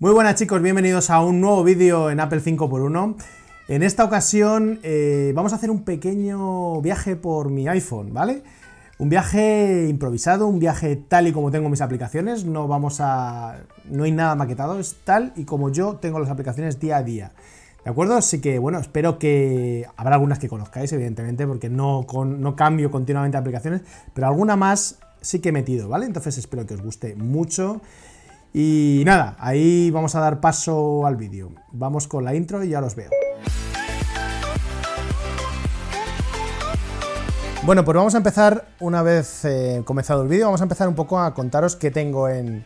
Muy buenas chicos, bienvenidos a un nuevo vídeo en Apple 5x1. En esta ocasión eh, vamos a hacer un pequeño viaje por mi iPhone, ¿vale? Un viaje improvisado, un viaje tal y como tengo mis aplicaciones, no vamos a... no hay nada maquetado, es tal y como yo tengo las aplicaciones día a día. ¿De acuerdo? Así que bueno, espero que habrá algunas que conozcáis, evidentemente, porque no, no cambio continuamente aplicaciones, pero alguna más sí que he metido, ¿vale? Entonces espero que os guste mucho. Y nada, ahí vamos a dar paso al vídeo. Vamos con la intro y ya los veo. Bueno, pues vamos a empezar, una vez eh, comenzado el vídeo, vamos a empezar un poco a contaros qué tengo en,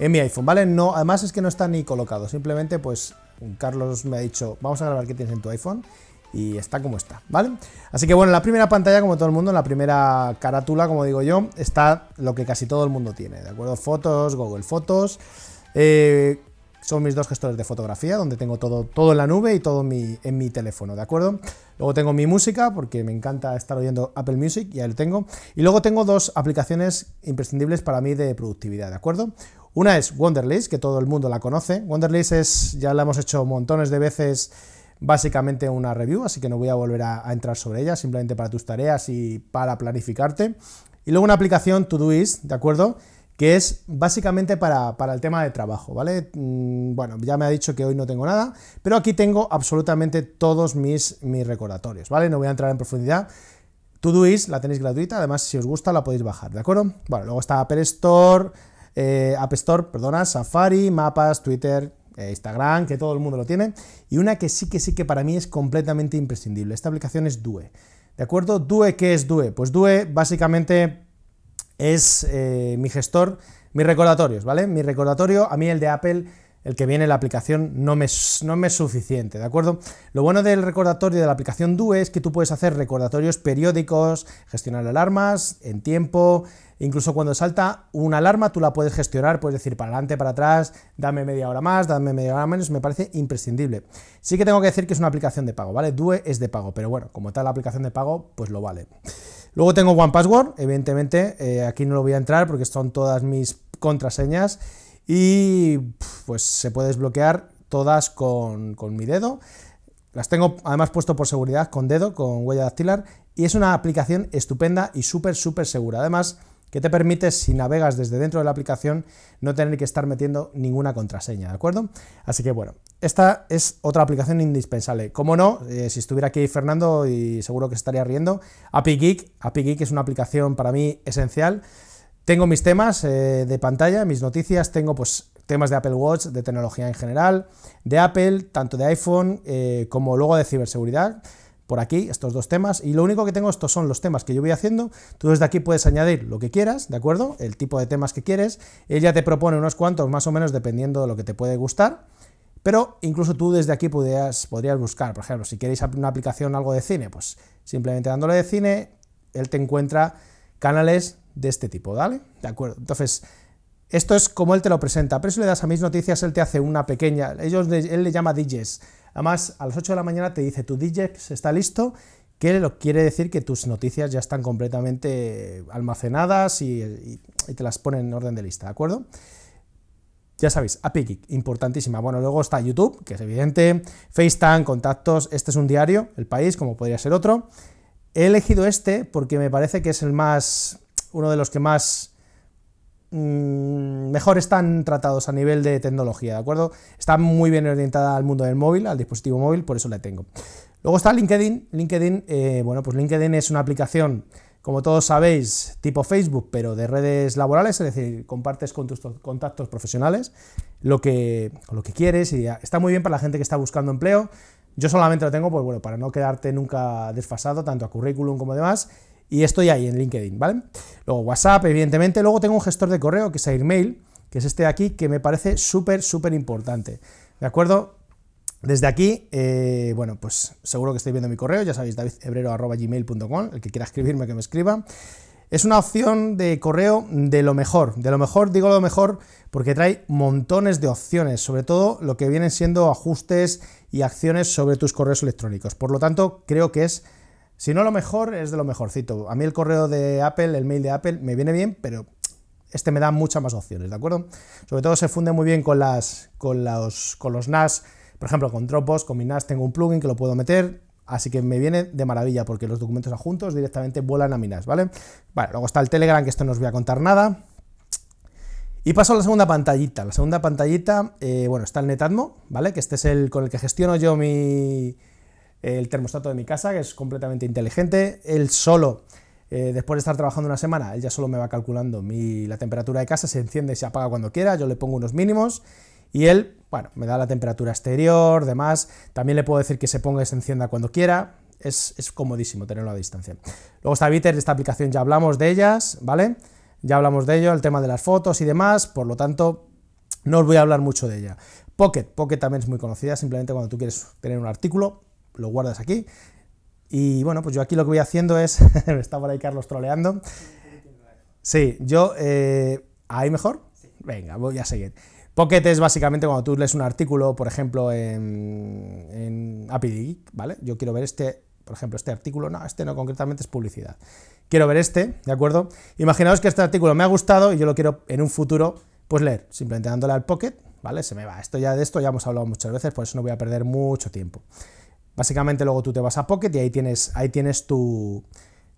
mi iPhone, ¿vale? No, además es que no está ni colocado, simplemente pues Carlos me ha dicho, vamos a grabar qué tienes en tu iPhone y está como está, ¿vale? Así que bueno, la primera pantalla, como todo el mundo, en la primera carátula, como digo yo, está lo que casi todo el mundo tiene, ¿de acuerdo? Fotos, Google Fotos, eh, son mis dos gestores de fotografía, donde tengo todo, en la nube y todo mi, en mi teléfono, ¿de acuerdo? Luego tengo mi música, porque me encanta estar oyendo Apple Music, y lo tengo. Y luego tengo dos aplicaciones imprescindibles para mí de productividad, ¿de acuerdo? Una es Wonderlist, que todo el mundo la conoce. Wonderlist es, ya la hemos hecho montones de veces básicamente una review, así que no voy a volver a, entrar sobre ella, simplemente para tus tareas y para planificarte. Y luego una aplicación Todoist, ¿de acuerdo? Que es básicamente para, el tema de trabajo, ¿vale? Mm, bueno, ya me ha dicho que hoy no tengo nada, pero aquí tengo absolutamente todos mis, mis recordatorios, ¿vale? No voy a entrar en profundidad. Todoist la tenéis gratuita, además si os gusta la podéis bajar, ¿de acuerdo? Bueno, luego está Apple Store, eh, App Store, perdona, Safari, mapas, Twitter, eh, Instagram, que todo el mundo lo tiene, y una que sí que sí que para mí es completamente imprescindible. Esta aplicación es Due. ¿De acuerdo? Due, ¿qué es Due? Pues Due básicamente es eh, mi gestor, mis recordatorios, ¿vale? Mi recordatorio, a mí el de Apple el que viene en la aplicación no me, no me, es suficiente, ¿de acuerdo? Lo bueno del recordatorio de la aplicación DUE es que tú puedes hacer recordatorios periódicos, gestionar alarmas en tiempo, incluso cuando salta una alarma tú la puedes gestionar, puedes decir para adelante, para atrás, dame media hora más, dame media hora menos, me parece imprescindible. Sí que tengo que decir que es una aplicación de pago, ¿vale? DUE es de pago, pero bueno, como tal la aplicación de pago, pues lo vale. Luego tengo OnePassword, Password, evidentemente, eh, aquí no lo voy a entrar porque son todas mis contraseñas y pues se puede desbloquear todas con, mi dedo. Las tengo además puesto por seguridad con dedo, con huella dactilar, y es una aplicación estupenda y súper, súper segura. Además, que te permite, si navegas desde dentro de la aplicación, no tener que estar metiendo ninguna contraseña, ¿de acuerdo? Así que bueno, esta es otra aplicación indispensable. Como no, eh, si estuviera aquí Fernando, y seguro que estaría riendo, API Geek, Geek es una aplicación para mí esencial. Tengo mis temas eh, de pantalla, mis noticias, tengo pues temas de Apple Watch, de tecnología en general, de Apple, tanto de iPhone eh, como luego de ciberseguridad. Por aquí, estos dos temas. Y lo único que tengo, estos son los temas que yo voy haciendo. Tú desde aquí puedes añadir lo que quieras, ¿de acuerdo? El tipo de temas que quieres. Ella te propone unos cuantos más o menos dependiendo de lo que te puede gustar. Pero incluso tú desde aquí podrías buscar, por ejemplo, si queréis una aplicación algo de cine, pues simplemente dándole de cine, él te encuentra canales de este tipo, ¿vale? De acuerdo, entonces, esto es como él te lo presenta, pero si le das a mis noticias, él te hace una pequeña, ellos, él le llama DJs, además a las 8 de la mañana te dice, tu DJs está listo, que lo quiere decir que tus noticias ya están completamente almacenadas y, te las pone en orden de lista, ¿de acuerdo? Ya sabéis, Apikik importantísima. Bueno, luego está YouTube, que es evidente, FaceTime, contactos, este es un diario, el país, como podría ser otro. He elegido este porque me parece que es el más uno de los que más mm, mejor están tratados a nivel de tecnología, ¿de acuerdo? Está muy bien orientada al mundo del móvil, al dispositivo móvil, por eso la tengo. Luego está LinkedIn. LinkedIn, eh, bueno, pues LinkedIn es una aplicación, como todos sabéis, tipo Facebook, pero de redes laborales, es decir, compartes con tus contactos profesionales lo que, lo que quieres y está muy bien para la gente que está buscando empleo. Yo solamente lo tengo, pues bueno, para no quedarte nunca desfasado, tanto a currículum como demás. Y estoy ahí en LinkedIn, ¿vale? Luego WhatsApp, evidentemente. Luego tengo un gestor de correo que es Airmail, que es este de aquí, que me parece súper, súper importante. ¿De acuerdo? Desde aquí, eh, bueno, pues seguro que estoy viendo mi correo, ya sabéis, gmail.com, el que quiera escribirme, que me escriba. Es una opción de correo de lo mejor, de lo mejor, digo lo mejor, porque trae montones de opciones, sobre todo lo que vienen siendo ajustes y acciones sobre tus correos electrónicos. Por lo tanto, creo que es si no lo mejor, es de lo mejorcito. A mí el correo de Apple, el mail de Apple, me viene bien, pero este me da muchas más opciones, ¿de acuerdo? Sobre todo se funde muy bien con, las, con, los, con los NAS, por ejemplo, con Dropbox, con mi NAS tengo un plugin que lo puedo meter, así que me viene de maravilla porque los documentos adjuntos directamente vuelan a mi NAS, ¿vale? Vale, luego está el Telegram, que esto no os voy a contar nada. Y paso a la segunda pantallita. La segunda pantallita, eh, bueno, está el Netatmo, ¿vale? Que este es el con el que gestiono yo mi, el termostato de mi casa, que es completamente inteligente, él solo, eh, después de estar trabajando una semana, él ya solo me va calculando mi, la temperatura de casa, se enciende y se apaga cuando quiera, yo le pongo unos mínimos y él, bueno, me da la temperatura exterior, demás, también le puedo decir que se ponga y se encienda cuando quiera, es, es comodísimo tenerlo a distancia. Luego está Bitter, esta aplicación ya hablamos de ellas, ¿vale? Ya hablamos de ello, el tema de las fotos y demás, por lo tanto, no os voy a hablar mucho de ella. Pocket, Pocket también es muy conocida, simplemente cuando tú quieres tener un artículo, lo guardas aquí. Y bueno, pues yo aquí lo que voy haciendo es, está por ahí Carlos troleando. Sí, yo, eh, ¿ahí mejor? Venga, voy a seguir. Pocket es básicamente cuando tú lees un artículo, por ejemplo, en, en ¿vale? Yo quiero ver este, por ejemplo, este artículo, no, este no concretamente es publicidad. Quiero ver este, ¿de acuerdo? Imaginaos que este artículo me ha gustado y yo lo quiero en un futuro, pues leer, simplemente dándole al Pocket, ¿vale? Se me va, esto ya de esto ya hemos hablado muchas veces, por eso no voy a perder mucho tiempo. Básicamente luego tú te vas a Pocket y ahí tienes, ahí tienes tu,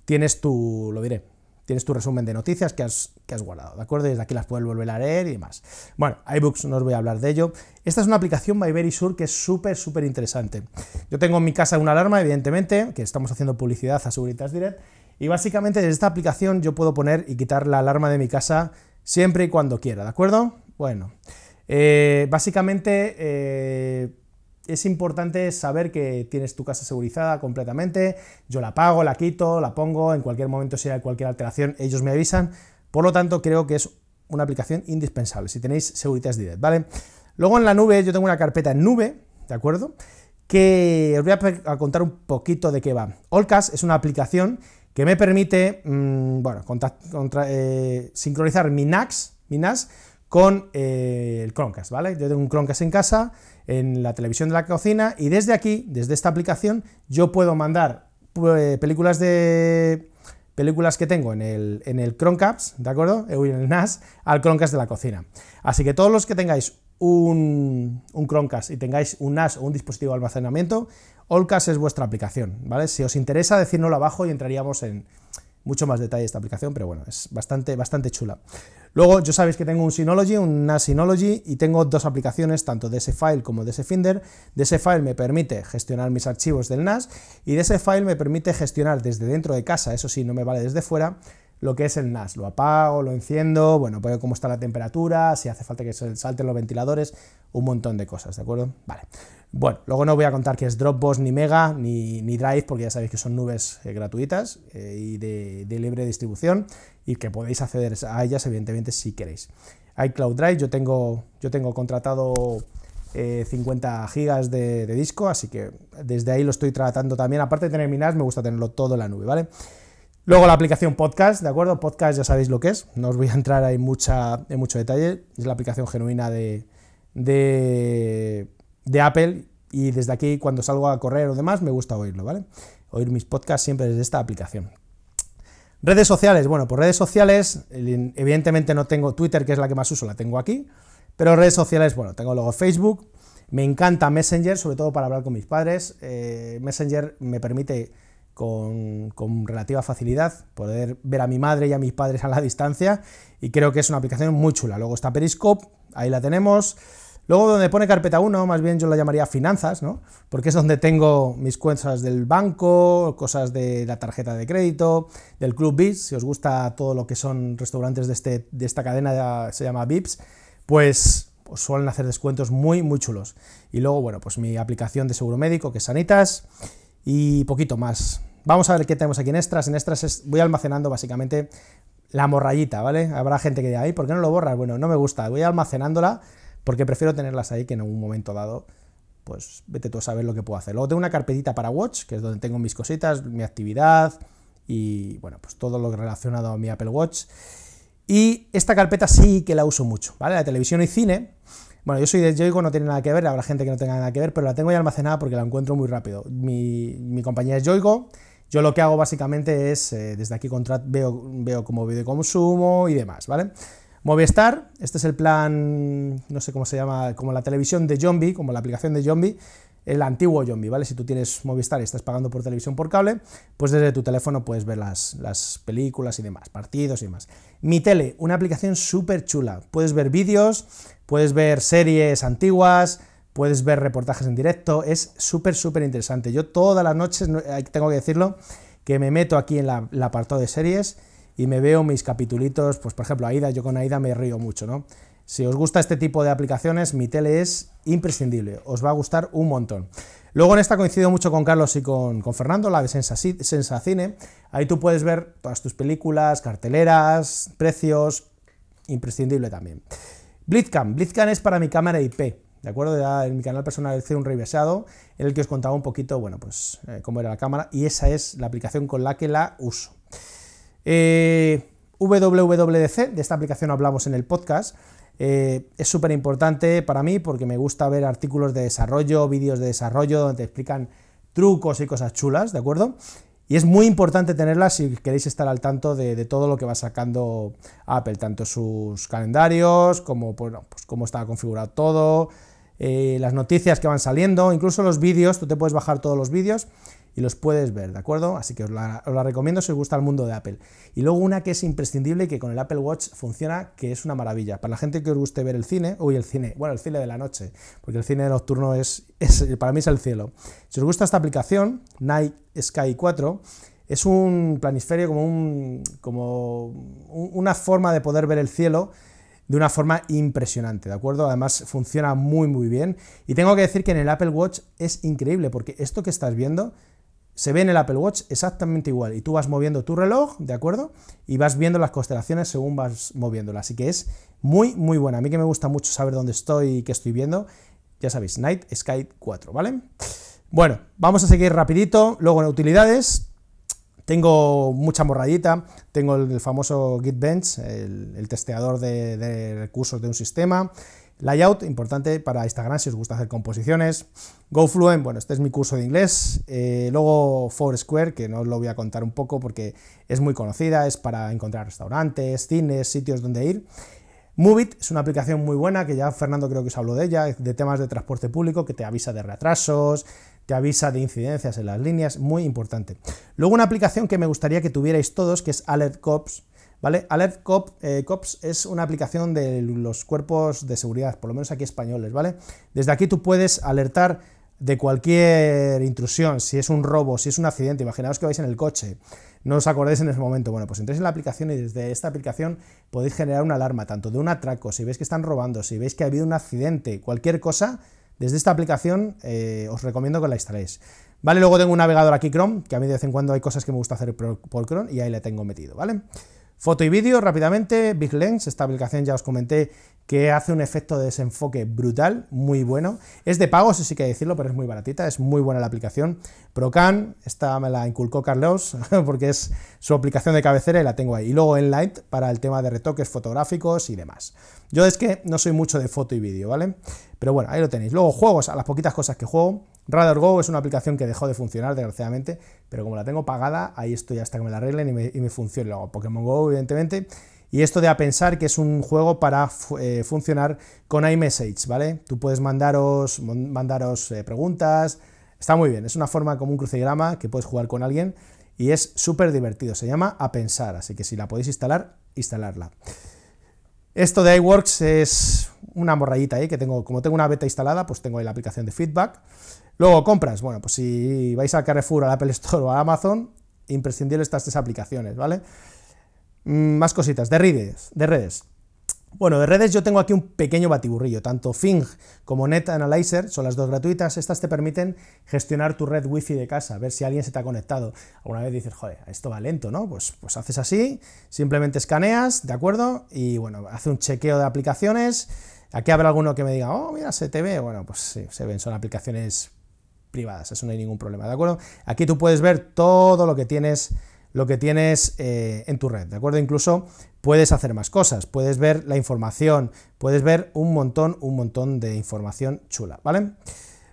tienes tu, lo diré, tienes tu resumen de noticias que has, guardado, ¿de acuerdo? Y desde aquí las puedes volver a leer y demás. Bueno, iBooks no os voy a hablar de ello. Esta es una aplicación by Very que es súper, súper interesante. Yo tengo en mi casa una alarma, evidentemente, que estamos haciendo publicidad a Seguritas Direct, y básicamente desde esta aplicación yo puedo poner y quitar la alarma de mi casa siempre y cuando quiera, ¿de acuerdo? Bueno, eh, básicamente... Eh, es importante saber que tienes tu casa segurizada completamente, yo la pago, la quito, la pongo, en cualquier momento si hay cualquier alteración ellos me avisan, por lo tanto creo que es una aplicación indispensable, si tenéis seguridad Direct, ¿vale? Luego en la nube, yo tengo una carpeta en nube, ¿de acuerdo? Que os voy a, contar un poquito de qué va. Olcas es una aplicación que me permite, mm, bueno, eh, sincronizar mi NAS, con eh, el Chromecast, ¿vale? Yo tengo un Chromecast en casa, en la televisión de la cocina y desde aquí, desde esta aplicación, yo puedo mandar eh, películas de películas que tengo en el, en el Chromecast, ¿de acuerdo? Eh, en el NAS, al Chromecast de la cocina. Así que todos los que tengáis un, un Chromecast y tengáis un NAS o un dispositivo de almacenamiento, Allcast es vuestra aplicación, ¿vale? Si os interesa, decírnoslo abajo y entraríamos en mucho más detalle esta aplicación, pero bueno, es bastante, bastante chula. Luego, yo sabéis que tengo un Synology, un NAS Synology, y tengo dos aplicaciones, tanto de ese file como de ese Finder. De ese file me permite gestionar mis archivos del NAS y de ese file me permite gestionar desde dentro de casa, eso sí, no me vale desde fuera, lo que es el NAS. Lo apago, lo enciendo, bueno, pues cómo está la temperatura, si hace falta que salten los ventiladores, un montón de cosas, ¿de acuerdo? Vale. Bueno, luego no voy a contar que es Dropbox, ni Mega, ni, Drive, porque ya sabéis que son nubes eh, gratuitas eh, y de, libre distribución y que podéis acceder a ellas, evidentemente, si queréis. Hay Cloud Drive, yo tengo, yo tengo contratado 50 eh, gigas de, disco, así que desde ahí lo estoy tratando también. Aparte de tener mi NAS, me gusta tenerlo todo en la nube, ¿vale? vale Luego la aplicación Podcast, ¿de acuerdo? Podcast ya sabéis lo que es, no os voy a entrar ahí mucha, en mucho detalle, es la aplicación genuina de, de, Apple y desde aquí cuando salgo a correr o demás me gusta oírlo, ¿vale? Oír mis podcasts siempre desde esta aplicación. Redes sociales, bueno, pues redes sociales, evidentemente no tengo Twitter, que es la que más uso, la tengo aquí, pero redes sociales, bueno, tengo luego Facebook, me encanta Messenger, sobre todo para hablar con mis padres, eh, Messenger me permite con, relativa facilidad, poder ver a mi madre y a mis padres a la distancia y creo que es una aplicación muy chula. Luego está Periscope, ahí la tenemos. Luego donde pone carpeta 1, más bien yo la llamaría finanzas, ¿no? Porque es donde tengo mis cuentas del banco, cosas de la tarjeta de crédito, del Club Vips, si os gusta todo lo que son restaurantes de, este, de esta cadena, se llama Vips, pues suelen hacer descuentos muy, muy chulos. Y luego, bueno, pues mi aplicación de seguro médico, que es Sanitas y poquito más. Vamos a ver qué tenemos aquí en extras. En extras voy almacenando básicamente la morrayita, ¿vale? Habrá gente que diga, ahí por qué no lo borras? Bueno, no me gusta, voy almacenándola porque prefiero tenerlas ahí que en algún momento dado, pues vete tú a saber lo que puedo hacer. Luego tengo una carpetita para Watch, que es donde tengo mis cositas, mi actividad y, bueno, pues todo lo relacionado a mi Apple Watch. Y esta carpeta sí que la uso mucho, ¿vale? La televisión y cine bueno, yo soy de Joigo, no tiene nada que ver, habrá gente que no tenga nada que ver, pero la tengo ya almacenada porque la encuentro muy rápido. Mi, compañía es Yoigo. Yo lo que hago básicamente es, eh, desde aquí veo, veo como video consumo y demás, ¿vale? Movistar, este es el plan, no sé cómo se llama, como la televisión de Zombie, como la aplicación de Zombie, el antiguo Yombi, ¿vale? Si tú tienes Movistar y estás pagando por televisión por cable, pues desde tu teléfono puedes ver las, películas y demás, partidos y demás. Mi Tele, una aplicación súper chula. Puedes ver vídeos, puedes ver series antiguas, puedes ver reportajes en directo, es súper, súper interesante. Yo todas las noches, tengo que decirlo, que me meto aquí en la, el apartado de series y me veo mis capitulitos, pues por ejemplo, Aida, yo con Aida me río mucho, ¿no? Si os gusta este tipo de aplicaciones, mi tele es imprescindible, os va a gustar un montón. Luego en esta coincido mucho con Carlos y con, Fernando, la de Sensacine. Ahí tú puedes ver todas tus películas, carteleras, precios, imprescindible también. Blitzcam. Blitzcam es para mi cámara IP, ¿de acuerdo? Ya en mi canal personal hice un revisado en el que os contaba un poquito, bueno, pues eh, cómo era la cámara y esa es la aplicación con la que la uso. Eh, WWDC, de esta aplicación hablamos en el podcast. Eh, es súper importante para mí porque me gusta ver artículos de desarrollo, vídeos de desarrollo donde te explican trucos y cosas chulas, ¿de acuerdo? Y es muy importante tenerlas si queréis estar al tanto de, todo lo que va sacando Apple, tanto sus calendarios, como pues cómo está configurado todo, eh, las noticias que van saliendo, incluso los vídeos, tú te puedes bajar todos los vídeos y los puedes ver, ¿de acuerdo? Así que os la, recomiendo si os gusta el mundo de Apple. Y luego una que es imprescindible y que con el Apple Watch funciona, que es una maravilla. Para la gente que os guste ver el cine, uy, el cine, bueno, el cine de la noche, porque el cine nocturno es, es para mí es el cielo. Si os gusta esta aplicación, Night Sky 4, es un planisferio como, un, como una forma de poder ver el cielo de una forma impresionante, ¿de acuerdo? Además funciona muy muy bien y tengo que decir que en el Apple Watch es increíble porque esto que estás viendo se ve en el Apple Watch exactamente igual. Y tú vas moviendo tu reloj, ¿de acuerdo? Y vas viendo las constelaciones según vas moviéndola. Así que es muy, muy buena. A mí que me gusta mucho saber dónde estoy y qué estoy viendo. Ya sabéis, Night Sky 4, ¿vale? Bueno, vamos a seguir rapidito. Luego en utilidades, tengo mucha morradita, tengo el, famoso Gitbench, el, testeador de recursos de un sistema. Layout, importante para Instagram si os gusta hacer composiciones. GoFluent, bueno, este es mi curso de inglés. Eh, luego Foursquare, que no os lo voy a contar un poco porque es muy conocida, es para encontrar restaurantes, cines, sitios donde ir. Movit es una aplicación muy buena que ya Fernando creo que os habló de ella, de temas de transporte público, que te avisa de retrasos, te avisa de incidencias en las líneas, muy importante. Luego una aplicación que me gustaría que tuvierais todos, que es Alert Cops, ¿vale? Alert eh, Cops es una aplicación de los cuerpos de seguridad, por lo menos aquí españoles, ¿vale? Desde aquí tú puedes alertar de cualquier intrusión, si es un robo, si es un accidente, imaginaos que vais en el coche, no os acordéis en ese momento, bueno, pues entréis en la aplicación y desde esta aplicación podéis generar una alarma, tanto de un atraco, si veis que están robando, si veis que ha habido un accidente, cualquier cosa, desde esta aplicación eh, os recomiendo que la instaléis. Vale, luego tengo un navegador aquí Chrome, que a mí de vez en cuando hay cosas que me gusta hacer por Chrome y ahí la tengo metido, ¿vale? Foto y vídeo rápidamente, Big Lens, esta aplicación ya os comenté que hace un efecto de desenfoque brutal, muy bueno. Es de pago, si sí que hay que decirlo, pero es muy baratita, es muy buena la aplicación. Procan, esta me la inculcó Carlos, porque es su aplicación de cabecera y la tengo ahí. Y luego Enlight para el tema de retoques fotográficos y demás. Yo es que no soy mucho de foto y vídeo, ¿vale? Pero bueno, ahí lo tenéis. Luego juegos, a las poquitas cosas que juego. Radar Go es una aplicación que dejó de funcionar, desgraciadamente, pero como la tengo pagada, ahí estoy hasta que me la arreglen y me, y me funcione. Luego Pokémon Go, evidentemente, y esto de a pensar que es un juego para eh, funcionar con iMessage, ¿vale? Tú puedes mandaros, mandaros eh, preguntas, está muy bien, es una forma como un crucigrama que puedes jugar con alguien y es súper divertido, se llama a pensar, así que si la podéis instalar, instalarla. Esto de iWorks es una morrayita ahí, que tengo, como tengo una beta instalada, pues tengo ahí la aplicación de feedback. Luego, compras, bueno, pues si vais a Carrefour, al Apple Store o a Amazon, imprescindible estas tres aplicaciones, ¿vale? Mm, más cositas, de redes, de redes. Bueno, de redes yo tengo aquí un pequeño batiburrillo, tanto Fing como Net Analyzer son las dos gratuitas, estas te permiten gestionar tu red wifi de casa, ver si alguien se te ha conectado. Alguna vez dices, joder, esto va lento, ¿no? Pues, pues haces así, simplemente escaneas, ¿de acuerdo? Y bueno, hace un chequeo de aplicaciones, aquí habrá alguno que me diga, oh, mira, se te ve, bueno, pues sí, se ven, son aplicaciones privadas, eso no hay ningún problema, ¿de acuerdo? Aquí tú puedes ver todo lo que tienes lo que tienes eh, en tu red, ¿de acuerdo? Incluso puedes hacer más cosas, puedes ver la información, puedes ver un montón, un montón de información chula, ¿vale?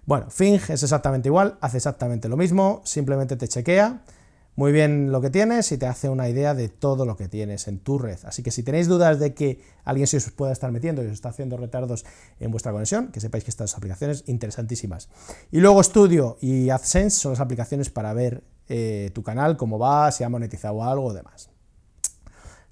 Bueno, Fing es exactamente igual, hace exactamente lo mismo, simplemente te chequea muy bien lo que tienes y te hace una idea de todo lo que tienes en tu red. Así que si tenéis dudas de que alguien se os pueda estar metiendo y os está haciendo retardos en vuestra conexión, que sepáis que estas aplicaciones interesantísimas. Y luego Studio y AdSense son las aplicaciones para ver eh, tu canal, cómo va, si ha monetizado algo demás.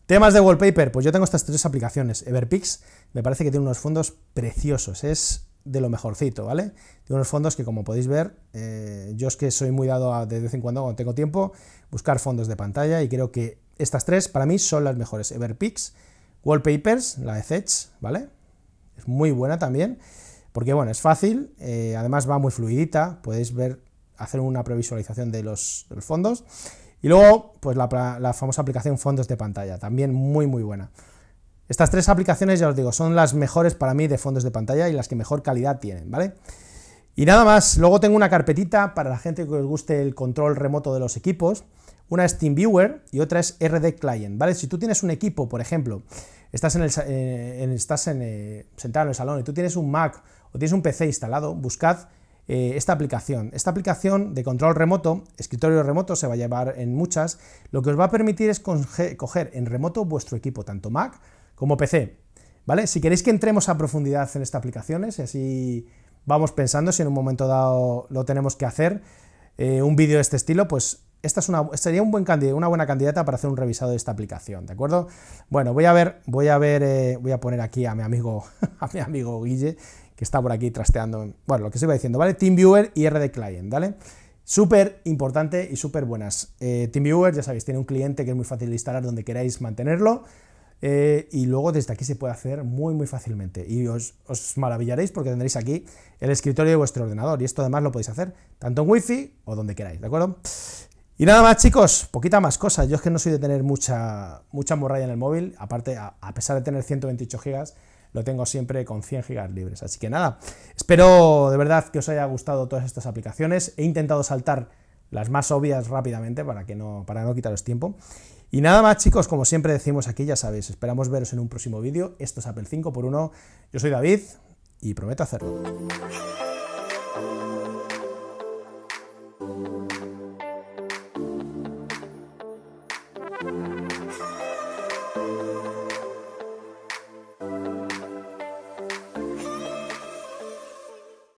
Temas de wallpaper, pues yo tengo estas tres aplicaciones. Everpix me parece que tiene unos fondos preciosos, es de lo mejorcito, ¿vale? De unos fondos que como podéis ver, eh, yo es que soy muy dado a, de vez en cuando, cuando tengo tiempo, buscar fondos de pantalla y creo que estas tres para mí son las mejores. Everpix, Wallpapers, la de ¿vale? Es muy buena también, porque bueno, es fácil, eh, además va muy fluidita, podéis ver hacer una previsualización de los, fondos. Y luego, pues la, famosa aplicación fondos de pantalla, también muy, muy buena. Estas tres aplicaciones, ya os digo, son las mejores para mí de fondos de pantalla y las que mejor calidad tienen, ¿vale? Y nada más, luego tengo una carpetita para la gente que os guste el control remoto de los equipos. Una es TeamViewer y otra es RD Client, ¿vale? Si tú tienes un equipo, por ejemplo, estás, en el, eh, estás en, eh, sentado en el salón y tú tienes un Mac o tienes un PC instalado, buscad eh, esta aplicación. Esta aplicación de control remoto, escritorio remoto, se va a llevar en muchas, lo que os va a permitir es coger en remoto vuestro equipo, tanto Mac como PC. ¿vale? Si queréis que entremos a profundidad en estas aplicaciones ¿eh? y así vamos pensando si en un momento dado lo tenemos que hacer, eh, un vídeo de este estilo, pues esta sería una buena candidata para hacer un revisado de esta aplicación, ¿de acuerdo? Bueno, voy a ver, voy a ver, voy a poner aquí a mi amigo, a mi amigo Guille que está por aquí trasteando, bueno, lo que os iba diciendo, ¿vale? TeamViewer y RD Client, ¿vale? Súper importante y súper buenas. Eh, TeamViewer, ya sabéis, tiene un cliente que es muy fácil de instalar donde queráis mantenerlo. Eh, y luego desde aquí se puede hacer muy muy fácilmente y os, os, maravillaréis porque tendréis aquí el escritorio de vuestro ordenador y esto además lo podéis hacer tanto en Wi-Fi o donde queráis, ¿de acuerdo? Y nada más chicos, poquita más cosas, yo es que no soy de tener mucha, mucha morralla en el móvil, aparte a, pesar de tener 128 GB, lo tengo siempre con 100 gigas libres. Así que nada, espero de verdad que os haya gustado todas estas aplicaciones. He intentado saltar las más obvias rápidamente para, que no, para no quitaros tiempo. Y nada más chicos, como siempre decimos aquí, ya sabéis, esperamos veros en un próximo vídeo. Esto es Apple 5x1, yo soy David y prometo hacerlo.